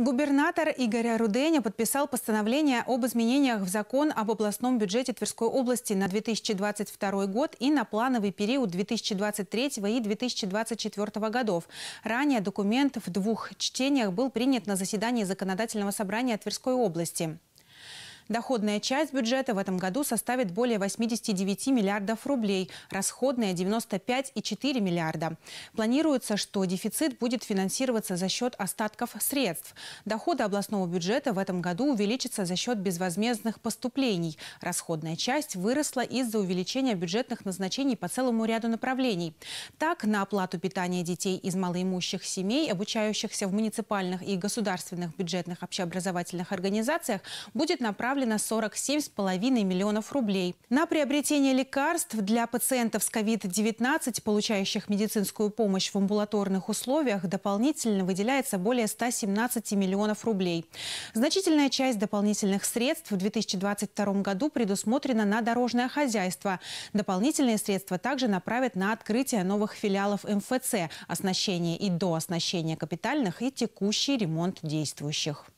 Губернатор Игорь Руденя подписал постановление об изменениях в закон об областном бюджете Тверской области на 2022 год и на плановый период 2023 и 2024 годов. Ранее документ в двух чтениях был принят на заседании Законодательного собрания Тверской области. Доходная часть бюджета в этом году составит более 89 миллиардов рублей, расходная – 95,4 миллиарда. Планируется, что дефицит будет финансироваться за счет остатков средств. Доходы областного бюджета в этом году увеличатся за счет безвозмездных поступлений. Расходная часть выросла из-за увеличения бюджетных назначений по целому ряду направлений. Так, на оплату питания детей из малоимущих семей, обучающихся в муниципальных и государственных бюджетных общеобразовательных организациях, будет направлено направлено 47,5 миллионов рублей. На приобретение лекарств для пациентов с COVID-19, получающих медицинскую помощь в амбулаторных условиях, дополнительно выделяется более 117 миллионов рублей. Значительная часть дополнительных средств в 2022 году предусмотрена на дорожное хозяйство. Дополнительные средства также направят на открытие новых филиалов МФЦ, оснащение и дооснащение капитальных и текущий ремонт действующих.